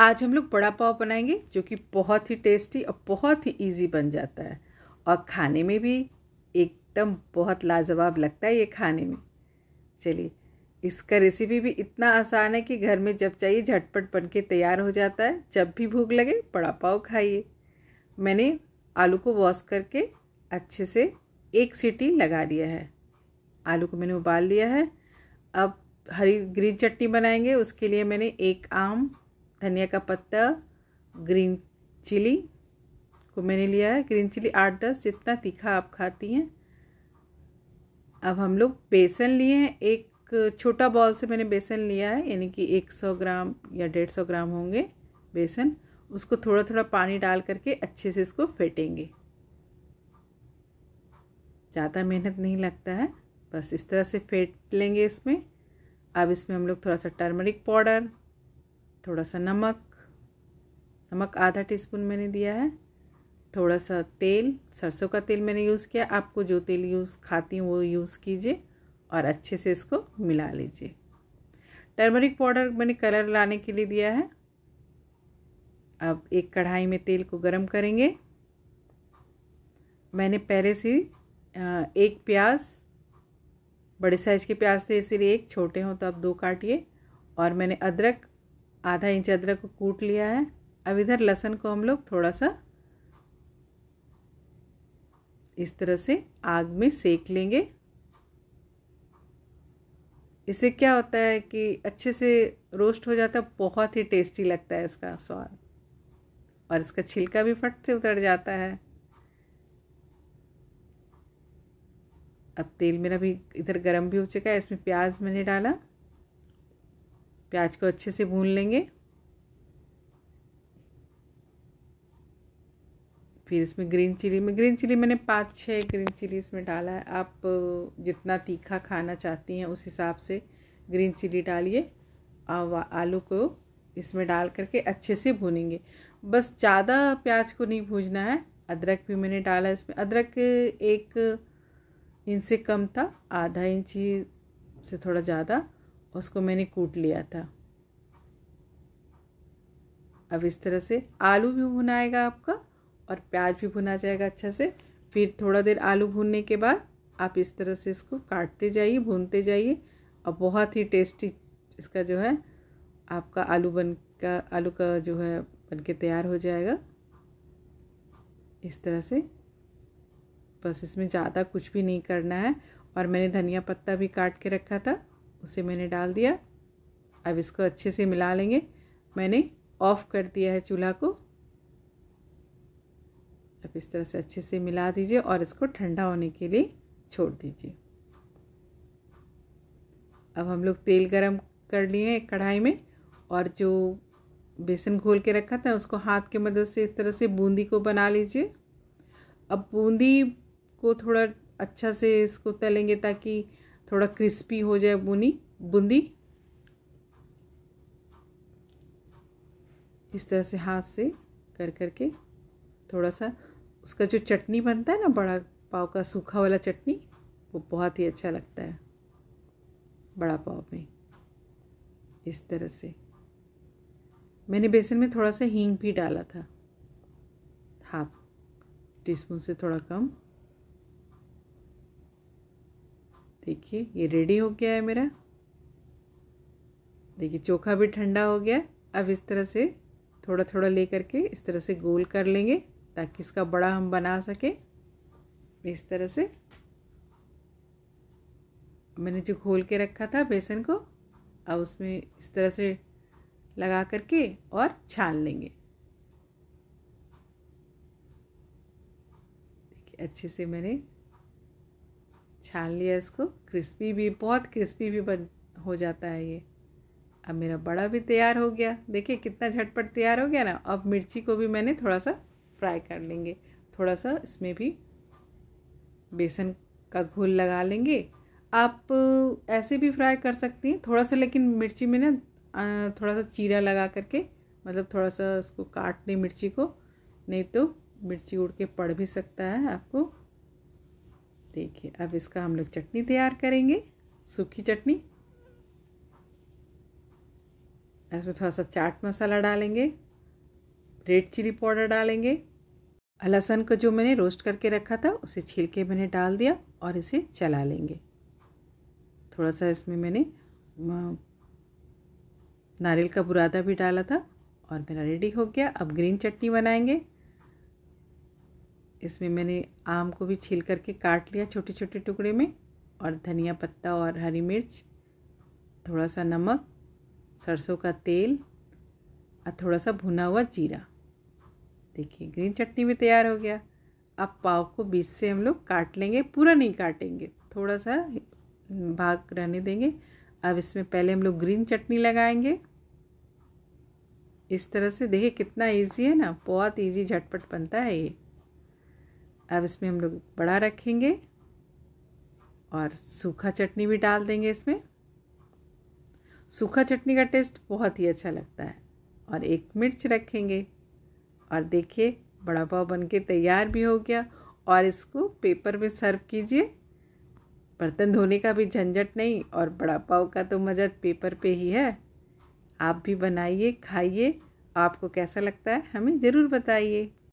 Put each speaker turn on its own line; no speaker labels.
आज हम लोग बड़ा पाव बनाएंगे जो कि बहुत ही टेस्टी और बहुत ही इजी बन जाता है और खाने में भी एकदम बहुत लाजवाब लगता है ये खाने में चलिए इसका रेसिपी भी इतना आसान है कि घर में जब चाहिए झटपट बन के तैयार हो जाता है जब भी भूख लगे बड़ा पाव खाइए मैंने आलू को वॉश करके अच्छे से एक सीटी लगा लिया है आलू को मैंने उबाल लिया है अब हरी ग्रीन चटनी बनाएंगे उसके लिए मैंने एक आम धनिया का पत्ता ग्रीन चिली को मैंने लिया है ग्रीन चिली आठ दस जितना तीखा आप खाती हैं अब हम लोग बेसन लिए हैं एक छोटा बॉल से मैंने बेसन लिया है यानी कि 100 ग्राम या 150 ग्राम होंगे बेसन उसको थोड़ा थोड़ा पानी डाल करके अच्छे से इसको फेंटेंगे ज़्यादा मेहनत नहीं लगता है बस इस तरह से फेंट लेंगे इसमें अब इसमें हम लोग थोड़ा सा टर्मरिक पाउडर थोड़ा सा नमक नमक आधा टीस्पून मैंने दिया है थोड़ा सा तेल सरसों का तेल मैंने यूज़ किया आपको जो तेल यूज़ खाती हूँ वो यूज़ कीजिए और अच्छे से इसको मिला लीजिए टर्मरिक पाउडर मैंने कलर लाने के लिए दिया है अब एक कढ़ाई में तेल को गरम करेंगे मैंने पहले से एक प्याज बड़े साइज़ के प्याज थे इसीलिए एक छोटे हों तो आप दो काटिए और मैंने अदरक आधा इंच अदरक को कूट लिया है अब इधर लहसन को हम लोग थोड़ा सा इस तरह से आग में सेक लेंगे इससे क्या होता है कि अच्छे से रोस्ट हो जाता है बहुत ही टेस्टी लगता है इसका स्वाद और इसका छिलका भी फट से उतर जाता है अब तेल मेरा भी इधर गर्म भी हो चुका है इसमें प्याज मैंने डाला प्याज को अच्छे से भून लेंगे फिर इसमें ग्रीन चिली में ग्रीन चिली मैंने पाँच छः ग्रीन चिली इसमें डाला है आप जितना तीखा खाना चाहती हैं उस हिसाब से ग्रीन चिली डालिए और आलू को इसमें डाल करके अच्छे से भूनेंगे बस ज़्यादा प्याज को नहीं भूजना है अदरक भी मैंने डाला इसमें अदरक एक इंच से कम था आधा इंच ही से थोड़ा ज़्यादा उसको मैंने कूट लिया था अब इस तरह से आलू भी भुनाएगा आपका और प्याज भी भुना जाएगा अच्छा से फिर थोड़ा देर आलू भूनने के बाद आप इस तरह से इसको काटते जाइए भूनते जाइए और बहुत ही टेस्टी इसका जो है आपका आलू बन का आलू का जो है बन के तैयार हो जाएगा इस तरह से बस इसमें ज़्यादा कुछ भी नहीं करना है और मैंने धनिया पत्ता भी काट के रखा था उसे मैंने डाल दिया अब इसको अच्छे से मिला लेंगे मैंने ऑफ़ कर दिया है चूल्हा को अब इस तरह से अच्छे से मिला दीजिए और इसको ठंडा होने के लिए छोड़ दीजिए अब हम लोग तेल गरम कर लिए हैं कढ़ाई में और जो बेसन घोल के रखा था उसको हाथ के मदद से इस तरह से बूंदी को बना लीजिए अब बूंदी को थोड़ा अच्छा से इसको तलेंगे ताकि थोड़ा क्रिस्पी हो जाए बुनी बूंदी इस तरह से हाथ से कर कर के थोड़ा सा उसका जो चटनी बनता है ना बड़ा पाव का सूखा वाला चटनी वो बहुत ही अच्छा लगता है बड़ा पाव में इस तरह से मैंने बेसन में थोड़ा सा हींग भी डाला था हाफ टीस्पून से थोड़ा कम देखिए ये रेडी हो गया है मेरा देखिए चोखा भी ठंडा हो गया अब इस तरह से थोड़ा थोड़ा ले करके इस तरह से गोल कर लेंगे ताकि इसका बड़ा हम बना सकें इस तरह से मैंने जो घोल के रखा था बेसन को अब उसमें इस तरह से लगा करके और छान लेंगे देखिए अच्छे से मैंने छान लिया इसको क्रिस्पी भी बहुत क्रिस्पी भी बन हो जाता है ये अब मेरा बड़ा भी तैयार हो गया देखिए कितना झटपट तैयार हो गया ना अब मिर्ची को भी मैंने थोड़ा सा फ्राई कर लेंगे थोड़ा सा इसमें भी बेसन का घोल लगा लेंगे आप ऐसे भी फ्राई कर सकती हैं थोड़ा सा लेकिन मिर्ची में ना थोड़ा सा चीरा लगा करके मतलब थोड़ा सा उसको काट लें मिर्ची को नहीं तो मिर्ची उड़ के पड़ भी सकता है आपको देखिए अब इसका हम लोग चटनी तैयार करेंगे सूखी चटनी इसमें थोड़ा सा चाट मसाला डालेंगे रेड चिली पाउडर डालेंगे लहसन को जो मैंने रोस्ट करके रखा था उसे छील के मैंने डाल दिया और इसे चला लेंगे थोड़ा सा इसमें मैंने नारियल का बुरादा भी डाला था और मेरा रेडी हो गया अब ग्रीन चटनी बनाएंगे इसमें मैंने आम को भी छील करके काट लिया छोटे छोटे टुकड़े में और धनिया पत्ता और हरी मिर्च थोड़ा सा नमक सरसों का तेल और थोड़ा सा भुना हुआ जीरा देखिए ग्रीन चटनी भी तैयार हो गया अब पाव को बीच से हम लोग काट लेंगे पूरा नहीं काटेंगे थोड़ा सा भाग रहने देंगे अब इसमें पहले हम लोग ग्रीन चटनी लगाएंगे इस तरह से देखिए कितना इजी है ना बहुत इजी झटपट बनता है ये अब इसमें हम लोग बड़ा रखेंगे और सूखा चटनी भी डाल देंगे इसमें सूखा चटनी का टेस्ट बहुत ही अच्छा लगता है और एक मिर्च रखेंगे और देखिए बड़ा पाव बन के तैयार भी हो गया और इसको पेपर में सर्व कीजिए बर्तन धोने का भी झंझट नहीं और बड़ा पाव का तो मज़ा पेपर पे ही है आप भी बनाइए खाइए आपको कैसा लगता है हमें ज़रूर बताइए